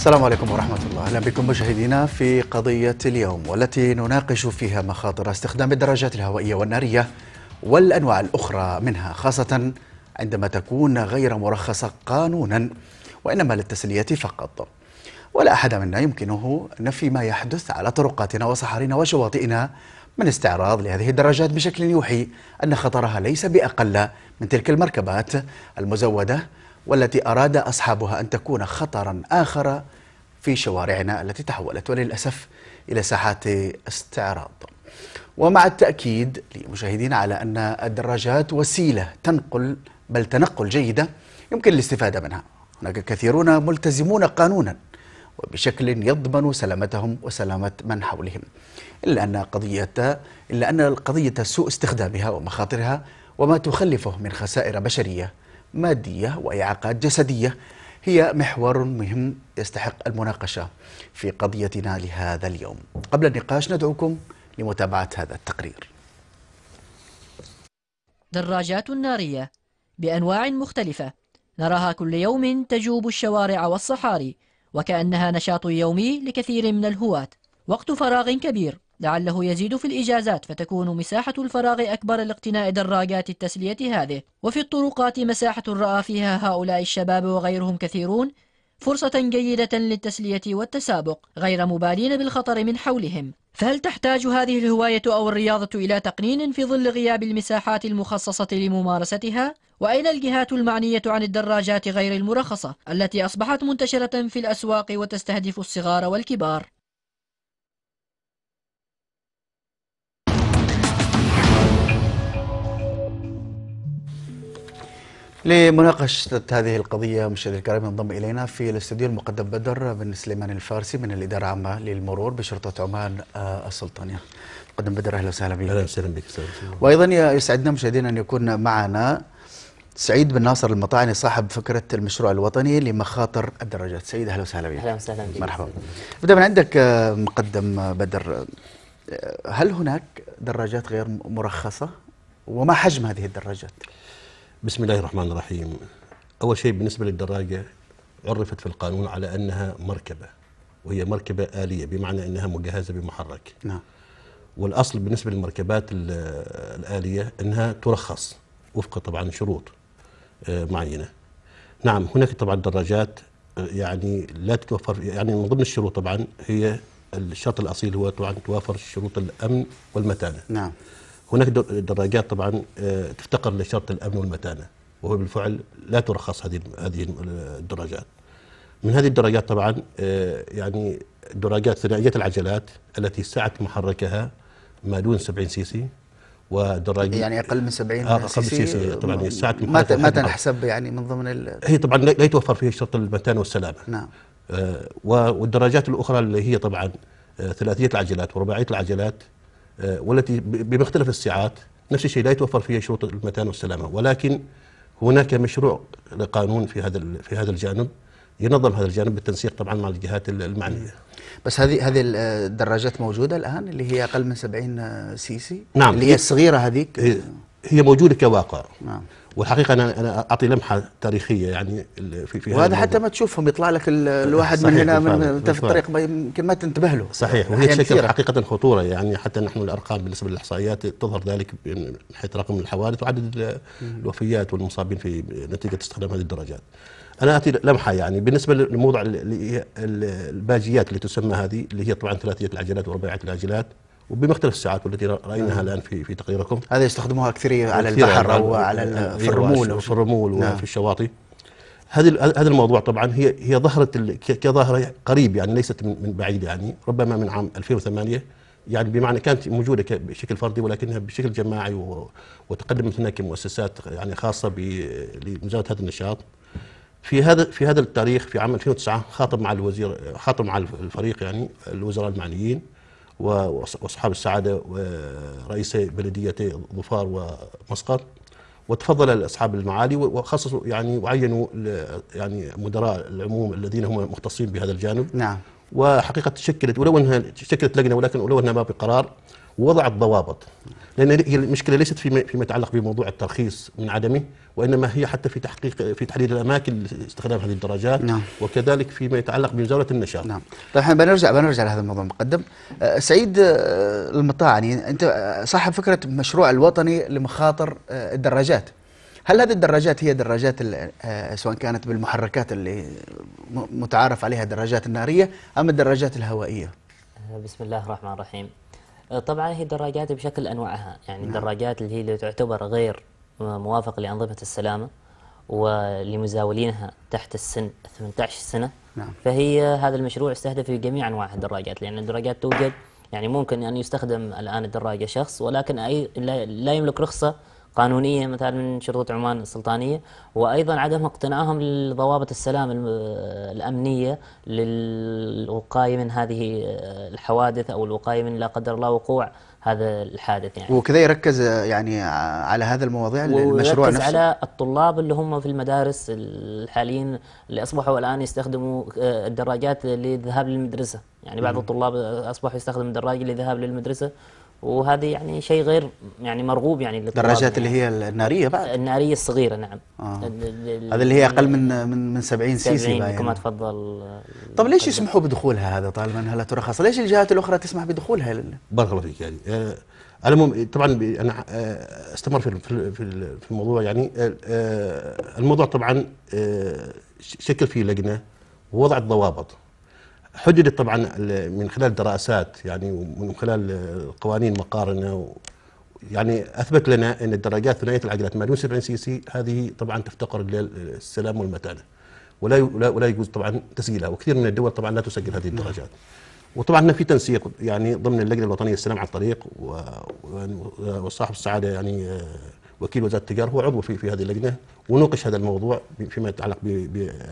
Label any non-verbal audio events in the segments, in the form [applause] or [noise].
السلام عليكم ورحمة الله أهلا بكم مشاهدينا في قضية اليوم والتي نناقش فيها مخاطر استخدام الدراجات الهوائية والنارية والأنواع الأخرى منها خاصة عندما تكون غير مرخصة قانونا وإنما للتسلية فقط ولا أحد منا يمكنه نفي ما يحدث على طرقاتنا وصحارينا وشواطئنا من استعراض لهذه الدراجات بشكل يوحي أن خطرها ليس بأقل من تلك المركبات المزودة والتي أراد أصحابها أن تكون خطرا آخر في شوارعنا التي تحولت وللأسف إلى ساحات استعراض ومع التأكيد لمشاهدينا على أن الدراجات وسيلة تنقل بل تنقل جيدة يمكن الاستفادة منها هناك كثيرون ملتزمون قانونا وبشكل يضمن سلامتهم وسلامة من حولهم إلا أن قضية إلا أن القضية سوء استخدامها ومخاطرها وما تخلفه من خسائر بشرية مادية وإعاقات جسدية هي محور مهم يستحق المناقشة في قضيتنا لهذا اليوم قبل النقاش ندعوكم لمتابعة هذا التقرير دراجات نارية بأنواع مختلفة نراها كل يوم تجوب الشوارع والصحاري وكأنها نشاط يومي لكثير من الهواة وقت فراغ كبير لعله يزيد في الإجازات فتكون مساحة الفراغ أكبر لاقتناء دراجات التسلية هذه وفي الطرقات مساحة رأى فيها هؤلاء الشباب وغيرهم كثيرون فرصة جيدة للتسلية والتسابق غير مبالين بالخطر من حولهم فهل تحتاج هذه الهواية أو الرياضة إلى تقنين في ظل غياب المساحات المخصصة لممارستها؟ وأين الجهات المعنية عن الدراجات غير المرخصة التي أصبحت منتشرة في الأسواق وتستهدف الصغار والكبار؟ لمناقشة هذه القضية مشاهدي الكرام ينضم إلينا في الاستوديو المقدم بدر بن سليمان الفارسي من الإدارة العامة للمرور بشرطة عمان آه، السلطانية مقدم بدر أهلا وسهلا بك أهلا وسهلا بك وأيضا يسعدنا مشاهدينا أن يكون معنا سعيد بن ناصر المطاعني صاحب فكرة المشروع الوطني لمخاطر الدراجات سعيد أهلا وسهلا بك أهلا وسهلا بك مرحبا بدأ من عندك آه، مقدم بدر آه، هل هناك دراجات غير مرخصة وما حجم هذه الدراجات؟ بسم الله الرحمن الرحيم أول شيء بالنسبة للدراجة عرفت في القانون على أنها مركبة وهي مركبة آلية بمعنى أنها مجهزة بمحرك نعم والأصل بالنسبة للمركبات الآلية أنها ترخص وفق طبعا شروط آه، معينة نعم هناك طبعا دراجات آه، يعني لا تتوفر يعني من ضمن الشروط طبعا هي الشرط الأصيل هو طبعا توافر شروط الأمن والمتانة نعم هناك دراجات طبعا آه، تفتقر لشرط الامن والمتانه وهو بالفعل لا ترخص هذه هذه الدراجات. من هذه الدراجات طبعا آه، يعني دراجات ثنائيه العجلات التي سعه محركها ما دون 70 سي سي ودراجات يعني اقل من 70 آه سي سي, سي طبعا سعه ما ما تنحسب يعني من ضمن هي طبعا لا يتوفر فيها شرط المتانه والسلامه. نعم. آه والدراجات الاخرى اللي هي طبعا آه، ثلاثيه العجلات ورباعيه العجلات آه، والتي بمختلف الساعات نفس الشيء لا يتوفر فيها شروط المتانة والسلامه ولكن هناك مشروع لقانون في هذا في هذا الجانب ينظم هذا الجانب بالتنسيق طبعا مع الجهات المعنيه. بس هذه هذه الدراجات موجوده الان اللي هي اقل من 70 سي سي؟ نعم اللي هي الصغيره هذيك؟ هي موجوده كواقع. نعم والحقيقه انا انا اعطي لمحه تاريخيه يعني في في وهذا حتى ما تشوفهم يطلع لك الواحد من هنا من انت في الطريق يمكن ما تنتبه له صحيح وهي تشكل حقيقه خطوره يعني حتى نحن الارقام بالنسبه للاحصائيات تظهر ذلك من حيث رقم الحوادث وعدد الوفيات والمصابين في نتيجه استخدام هذه الدرجات. انا اعطي لمحه يعني بالنسبه للموضع الباجيات اللي تسمى هذه اللي هي طبعا ثلاثيه العجلات ورباعيه العجلات وبمختلف الساعات والتي رايناها نعم. الان في في تقريركم هذا يستخدموها كثير على البحر او على في يعني الرمول في أيوة، الرمول وفي نعم. الشواطئ هذه هذا الموضوع طبعا هي هي ظهرت كظاهره قريب يعني ليست من بعيد يعني ربما من عام 2008 يعني بمعنى كانت موجوده بشكل فردي ولكنها بشكل جماعي وتقدمت هناك مؤسسات يعني خاصه لمزاوله هذا النشاط في هذا في هذا التاريخ في عام 2009 خاطب مع الوزير خاطب مع الفريق يعني الوزراء المعنيين واصحاب السعاده ورئيس بلديتي ظفار ومسقط وتفضل اصحاب المعالي وخصصوا يعني وعينوا يعني مدراء العموم الذين هم مختصين بهذا الجانب نعم وحقيقه تشكلت ولو انها تشكلت لجنه ولكن ولو انها ما بقرار وضعت ضوابط لان المشكله ليست فيما, يتعلق بموضوع الترخيص من عدمه وانما هي حتى في تحقيق في تحديد الاماكن لاستخدام هذه الدرجات نعم. وكذلك فيما يتعلق بمزاوله النشاط نعم طيب احنا بنرجع بنرجع لهذا الموضوع المقدم أه سعيد أه، المطاع المطاعني انت أه، صاحب فكره مشروع الوطني لمخاطر أه، الدراجات هل هذه الدراجات هي دراجات سواء كانت بالمحركات اللي متعارف عليها الدراجات الناريه ام الدراجات الهوائيه بسم الله الرحمن الرحيم آه، طبعا هي الدراجات بشكل أنواعها يعني نعم. الدراجات اللي هي اللي تعتبر غير آه، موافق لأنظمة السلامة ولمزاولينها تحت السن 18 سنة نعم. فهي هذا المشروع استهدف جميع أنواع الدراجات لأن الدراجات توجد يعني ممكن أن يستخدم الآن الدراجة شخص ولكن أي لا يملك رخصة قانونية مثلا من شروط عمان السلطانية وأيضا عدم اقتناعهم لضوابط السلام الأمنية للوقاية من هذه آه، الحوادث أو الوقاية من لا قدر الله وقوع هذا الحادث يعني وكذا يركز آه، يعني آه، على هذا المواضيع المشروع نفسه على الطلاب اللي هم في المدارس الحاليين اللي أصبحوا الآن يستخدموا الدراجات للذهاب للمدرسة يعني بعض الطلاب أصبحوا يستخدموا الدراجة للذهاب للمدرسة وهذا يعني شيء غير يعني مرغوب يعني الدراجات يعني. اللي هي الناريه بعد الناريه الصغيره نعم آه. هذا اللي هي اقل من من من 70 سي سي كما تفضل طب ليش يسمحوا بدخولها هذا طالما انها لا ترخص ليش الجهات الاخرى تسمح بدخولها بارك الله فيك يعني آه، إيه، انا على المهم طبعا انا استمر في في في الموضوع يعني آه، آه، الموضوع طبعا شكل فيه لجنه ووضعت ضوابط حددت طبعا من خلال دراسات يعني ومن خلال قوانين مقارنه يعني اثبت لنا ان الدراجات ثنائيه العجلات 70 سي سي هذه طبعا تفتقر للسلام والمتانه ولا ولا يجوز طبعا تسجيلها وكثير من الدول طبعا لا تسجل هذه الدراجات وطبعا هنا في تنسيق يعني ضمن اللجنه الوطنيه للسلام على الطريق وصاحب السعاده يعني آه، وكيل وزاره التجاره هو عضو في, في هذه اللجنه ونوقش هذا الموضوع فيما يتعلق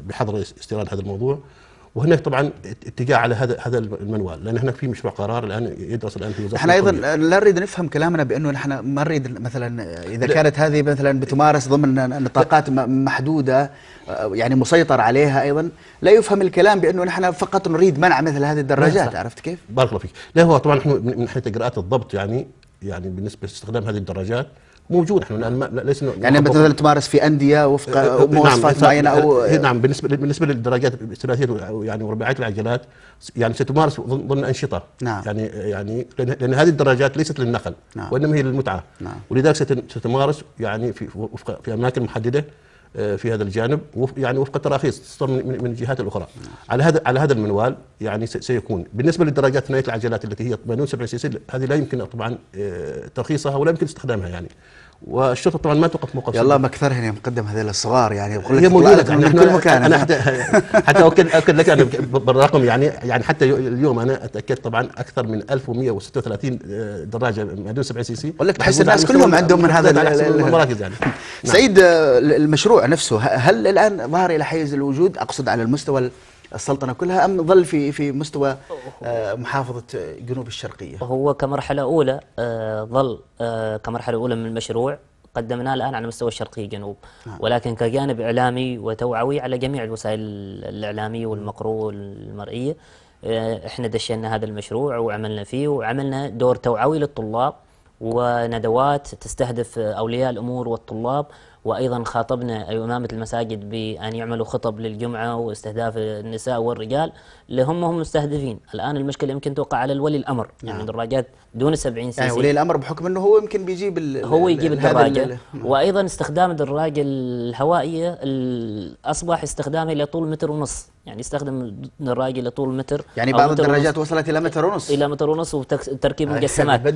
بحظر استيراد هذا الموضوع وهناك طبعا اتجاه على هذا هذا المنوال لان هناك في مشروع قرار الان يدرس الان في وزاره احنا ايضا لا نريد نفهم كلامنا بانه نحن ما نريد مثلا اذا لا كانت هذه مثلا بتمارس ضمن نطاقات محدوده آه، يعني مسيطر عليها ايضا لا يفهم الكلام بانه نحن فقط نريد منع مثل هذه الدراجات عرفت كيف؟ بارك الله فيك، لا هو طبعا نحن من حيث اجراءات الضبط يعني يعني بالنسبه لاستخدام هذه الدراجات موجود احنا ليس يعني مثلا تمارس في انديه وفق آه، آه، نعم، مواصفات نعم، معينه او نعم, نعم، بالنسبه بالنسبه للدرجات الثلاثيه يعني ورباعيه العجلات يعني ستمارس ضمن انشطه نعم يعني يعني لان هذه الدرجات ليست للنقل نعم وانما هي للمتعه نعم ولذلك ستمارس يعني في وفق في اماكن محدده آه، في هذا الجانب يعني وفق تراخيص تصدر من الجهات الاخرى على هذا على هذا المنوال يعني سيكون بالنسبه للدراجات ثنائيه العجلات التي هي 87 سي سي هذه لا يمكن طبعا آه، ترخيصها ولا يمكن استخدامها يعني والشرطه طبعا ما توقف موقف يلا ما كثرهن يا مقدم هذول الصغار يعني يقول لك من كل مكان انا حتى [laughs] حتى اؤكد اؤكد لك انا بالرقم يعني يعني حتى اليوم انا اتاكدت طبعا اكثر من 1136 آه، دراجه مدون 70 سي سي اقول لك تحس الناس كلهم عندهم من [laughs] هذا المراكز يعني سعيد آه، المشروع نفسه هل الان ظهر الى حيز الوجود اقصد على المستوى السلطنه كلها ام ظل في في مستوى آه، محافظه جنوب الشرقيه؟ هو كمرحله اولى آه، ظل آه، كمرحله اولى من المشروع قدمناه الان على مستوى الشرقي جنوب نعم. ولكن كجانب اعلامي وتوعوي على جميع الوسائل الاعلاميه والمقروءه والمرئيه احنا دشينا هذا المشروع وعملنا فيه وعملنا دور توعوي للطلاب وندوات تستهدف اولياء الامور والطلاب وأيضا خاطبنا إمامة المساجد بأن يعملوا خطب للجمعة واستهداف النساء والرجال لهم هم مستهدفين الآن المشكلة يمكن توقع على الولي الأمر يعني نعم. يعني دراجات دون 70 سي يعني ولي الأمر بحكم أنه هو يمكن بيجيب ال هو يجيب الدراجة نعم. وأيضا استخدام الدراجة الهوائية أصبح استخدامها إلى طول متر ونص يعني يستخدم دراجة لطول متر يعني بعض الدراجات وصلت إلى متر ونص إلى متر ونص وتركيب مجسمات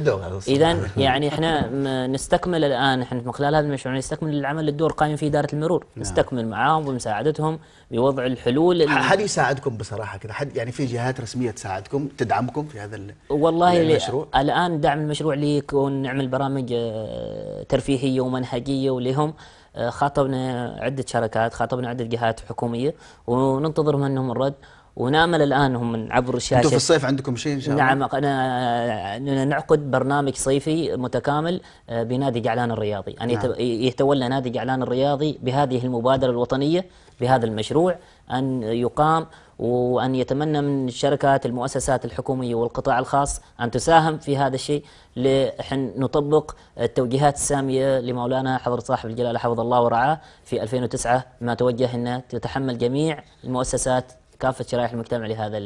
إذا [laughs] يعني إحنا نستكمل الآن إحنا من خلال هذا المشروع نستكمل العمل الدور قائم في إدارة المرور نعم. نستكمل معاهم ومساعدتهم بوضع الحلول حد يساعدكم بصراحة كذا حد يعني في جهات رسمية تساعدكم تدعمكم في هذا والله المشروع والله الآن دعم المشروع ليكون نعمل برامج آه، ترفيهية ومنهجية ولهم آه، خاطبنا عدة شركات خاطبنا عدة جهات حكومية وننتظر منهم الرد ونامل الان هم من عبر الشاشه انتم في الصيف عندكم شيء ان شاء الله نعم أنا نعقد برنامج صيفي متكامل آه، بنادي جعلان الرياضي ان نعم. يتولى نادي جعلان الرياضي بهذه المبادره الوطنيه بهذا المشروع ان يقام وأن يتمنى من الشركات المؤسسات الحكومية والقطاع الخاص أن تساهم في هذا الشيء لحن نطبق التوجيهات السامية لمولانا حضرة صاحب الجلالة حفظ الله ورعاه في 2009 ما توجه أن تتحمل جميع المؤسسات كافة شرائح المجتمع لهذا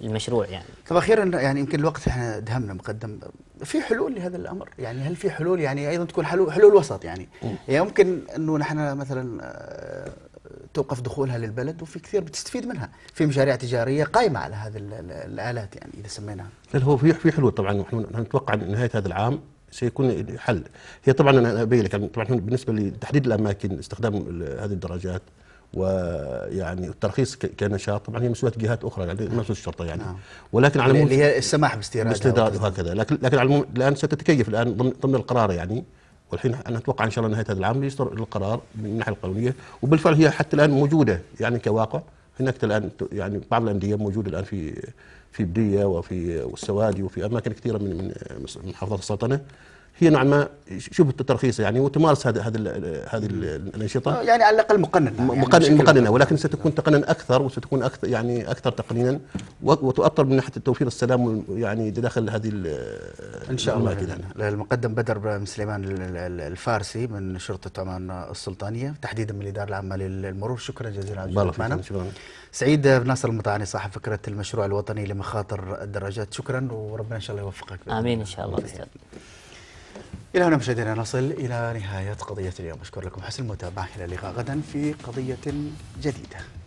المشروع يعني طب أخيرا يعني يمكن الوقت احنا دهمنا مقدم في حلول لهذا الامر يعني هل في حلول يعني ايضا تكون حلول حلول وسط يعني, يعني انه نحن مثلا آه، توقف دخولها للبلد وفي كثير بتستفيد منها في مشاريع تجاريه قائمه على هذه الالات يعني اذا سميناها هو في في حلول طبعا نحن نتوقع نهايه هذا العام سيكون حل هي طبعا انا ابين لك يعني طبعا بالنسبه لتحديد الاماكن استخدام هذه الدراجات ويعني الترخيص كنشاط طبعا هي مسؤوليه جهات اخرى يعني مسؤوليه الشرطه يعني نعم. ولكن على اللي هي السماح باستيراد باستيراد وهكذا لكن لكن على الان ستتكيف الان ضمن, ضمن القرار يعني والحين انا اتوقع ان شاء الله نهايه هذا العام يصدر القرار من الناحيه القانونيه وبالفعل هي حتى الان موجوده يعني كواقع هناك الان يعني بعض الانديه موجوده الان في في بديه وفي السوادي وفي اماكن كثيره من من محافظات السلطنه هي نوعا ما شبه الترخيص يعني وتمارس هذه هذه الانشطه آه، يعني على الاقل مقننه يعني مقننه, مقننة ولكن ستكون تقنن اكثر وستكون اكثر يعني اكثر تقنينا وتؤطر من ناحيه توفير السلام يعني داخل هذه ان شاء الله يعني. المقدم بدر بن سليمان الفارسي من شرطه عمان السلطانيه تحديدا من الاداره العامه للمرور شكرا جزيلا على شكرا سعيد بن ناصر المطعني صاحب فكره المشروع الوطني لمخاطر الدراجات شكرا وربنا ان شاء الله يوفقك امين ان شاء الله إلى هنا مشاهدينا نصل إلى نهاية قضية اليوم أشكر لكم حسن المتابعة إلى اللقاء غدا في قضية جديدة